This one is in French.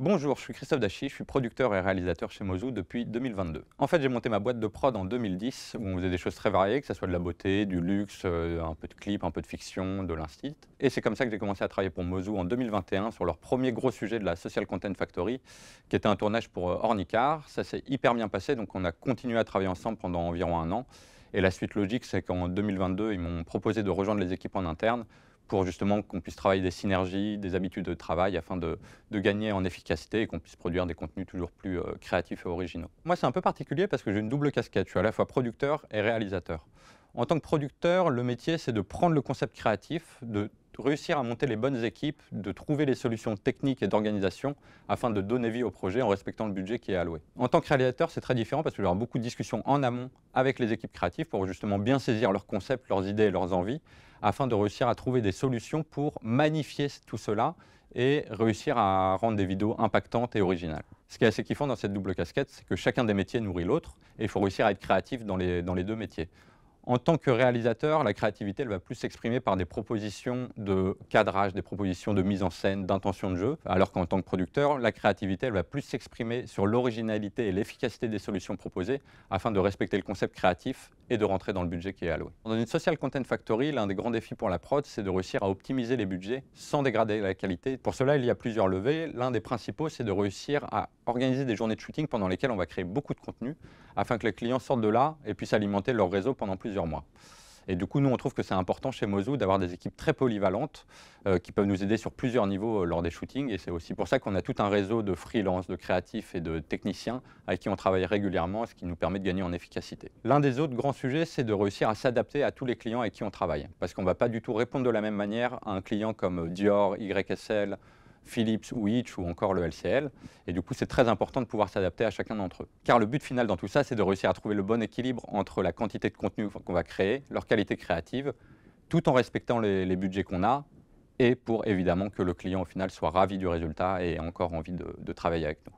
Bonjour, je suis Christophe Dachy, je suis producteur et réalisateur chez Mozu depuis 2022. En fait, j'ai monté ma boîte de prod en 2010 où on faisait des choses très variées, que ce soit de la beauté, du luxe, euh, un peu de clips, un peu de fiction, de l'instit. Et c'est comme ça que j'ai commencé à travailler pour Mozu en 2021 sur leur premier gros sujet de la Social Content Factory, qui était un tournage pour euh, Ornicar. Ça s'est hyper bien passé, donc on a continué à travailler ensemble pendant environ un an. Et la suite logique, c'est qu'en 2022, ils m'ont proposé de rejoindre les équipes en interne pour justement qu'on puisse travailler des synergies, des habitudes de travail afin de, gagner en efficacité et qu'on puisse produire des contenus toujours plus euh, créatifs et originaux. Moi, c'est un peu particulier parce que j'ai une double casquette. Je suis à la fois producteur et réalisateur. En tant que producteur, le métier, c'est de prendre le concept créatif, de réussir à monter les bonnes équipes, de trouver les solutions techniques et d'organisation afin de donner vie au projet en respectant le budget qui est alloué. En tant que réalisateur, c'est très différent parce que j'aurai beaucoup de discussions en amont avec les équipes créatives pour justement bien saisir leurs concepts, leurs idées et leurs envies afin de réussir à trouver des solutions pour magnifier tout cela et réussir à rendre des vidéos impactantes et originales. Ce qui est assez kiffant dans cette double casquette, c'est que chacun des métiers nourrit l'autre et il faut réussir à être créatif dans les deux métiers en tant que réalisateur, la créativité, va plus s'exprimer par des propositions de cadrage, des propositions de mise en scène, d'intention de jeu, alors qu'en tant que producteur, la créativité, va plus s'exprimer sur l'originalité et l'efficacité des solutions proposées afin de respecter le concept créatif et de rentrer dans le budget qui est alloué. Dans une social content factory, l'un des grands défis pour la prod, c'est de réussir à optimiser les budgets sans dégrader la qualité. Pour cela, il y a plusieurs levées. L'un des principaux, c'est de réussir à organiser des journées de shooting pendant lesquelles on va créer beaucoup de contenu afin que les clients sortent de là et puissent alimenter leur réseau pendant plusieurs mois. Et du coup, nous, on trouve que c'est important chez Mozu d'avoir des équipes très polyvalentes euh, qui peuvent nous aider sur plusieurs niveaux euh, lors des shootings. Et c'est aussi pour ça qu'on a tout un réseau de freelance, de créatifs et de techniciens avec qui on travaille régulièrement, ce qui nous permet de gagner en efficacité. L'un des autres grands sujets, c'est de réussir à s'adapter à tous les clients avec qui on travaille. Parce qu'on ne va pas du tout répondre de la même manière à un client comme Dior, YSL, Philips ou ou encore le LCL. Et du coup, c'est très important de pouvoir s'adapter à chacun d'entre eux. Car le but final dans tout ça, c'est de réussir à trouver le bon équilibre entre la quantité de contenu qu'on va créer, leur qualité créative, tout en respectant les, budgets qu'on a et pour évidemment que le client au final soit ravi du résultat et encore envie de travailler avec nous.